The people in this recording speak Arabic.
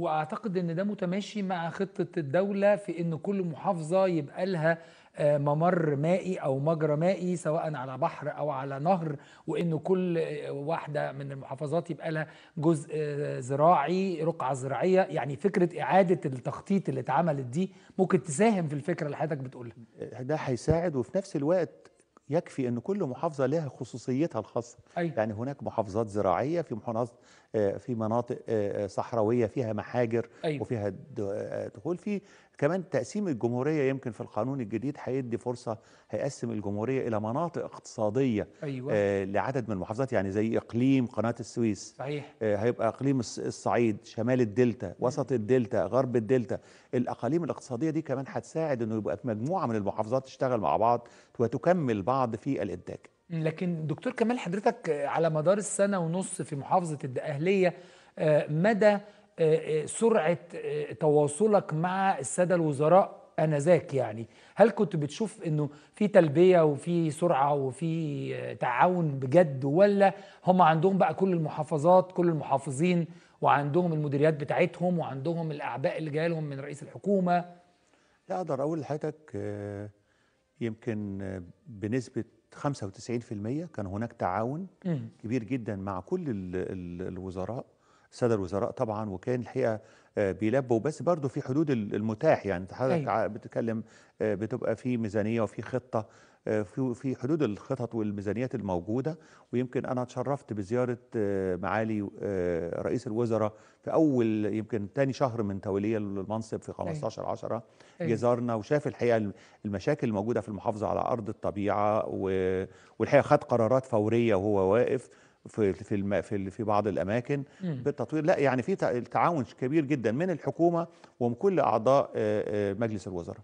واعتقد ان ده متماشي مع خطه الدوله في ان كل محافظه يبقى لها آه، ممر مائي او مجرى مائي سواء على بحر او على نهر وان كل آه، واحده من المحافظات يبقى لها جزء آه، زراعي رقعه زراعيه يعني فكره اعاده التخطيط اللي اتعملت دي ممكن تساهم في الفكره اللي حضرتك بتقولها ده هيساعد وفي نفس الوقت يكفي ان كل محافظه لها خصوصيتها الخاصه أيوة. يعني هناك محافظات زراعيه في محافظات آه، في مناطق آه، آه، صحراويه فيها محاجر أيوة. وفيها دخول في كمان تقسيم الجمهوريه يمكن في القانون الجديد هيدي فرصه هيقسم الجمهوريه الى مناطق اقتصاديه أيوة. لعدد من المحافظات يعني زي اقليم قناه السويس صحيح هيبقى اقليم الصعيد شمال الدلتا أيوة. وسط الدلتا غرب الدلتا الاقاليم الاقتصاديه دي كمان هتساعد انه يبقى مجموعه من المحافظات تشتغل مع بعض وتكمل بعض بعض في الانتاج لكن دكتور كمال حضرتك على مدار السنه ونص في محافظه الدقهليه آه، مدى آه، آه، سرعه تواصلك مع الساده الوزراء انذاك يعني هل كنت بتشوف انه في تلبيه وفي سرعه وفي تعاون بجد ولا هم عندهم بقى كل المحافظات كل المحافظين وعندهم المديريات بتاعتهم وعندهم الاعباء اللي جايه لهم من رئيس الحكومه لا اقدر اقول لحضرتك يمكن بنسبة 95% كان هناك تعاون كبير جدا مع كل الوزراء الساده الوزراء طبعا وكان الحقيقه آه، بيلبوا بس برضه في حدود المتاح يعني انت حضرتك أيوة. بتتكلم آه، بتبقى في ميزانيه وفي خطه آه، في حدود الخطط والميزانيات الموجوده ويمكن انا اتشرفت بزياره معالي رئيس الوزراء في اول يمكن ثاني شهر من توليه المنصب في 15 أيوة. 10 أيوة. زارنا وشاف الحقيقه المشاكل الموجوده في المحافظه على ارض الطبيعه والحقيقه خد قرارات فوريه وهو واقف في في في في بعض الاماكن مم. بالتطوير لا يعني في تعاون كبير جدا من الحكومه ومن كل اعضاء مجلس الوزراء